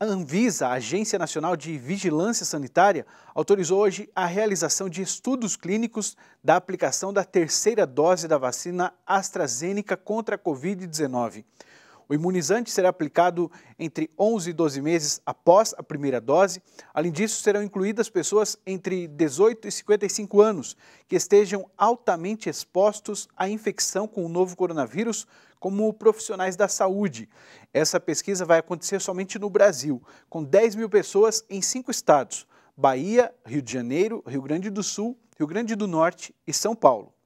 A Anvisa, a Agência Nacional de Vigilância Sanitária, autorizou hoje a realização de estudos clínicos da aplicação da terceira dose da vacina AstraZeneca contra a Covid-19. O imunizante será aplicado entre 11 e 12 meses após a primeira dose. Além disso, serão incluídas pessoas entre 18 e 55 anos que estejam altamente expostos à infecção com o novo coronavírus, como profissionais da saúde. Essa pesquisa vai acontecer somente no Brasil, com 10 mil pessoas em cinco estados: Bahia, Rio de Janeiro, Rio Grande do Sul, Rio Grande do Norte e São Paulo.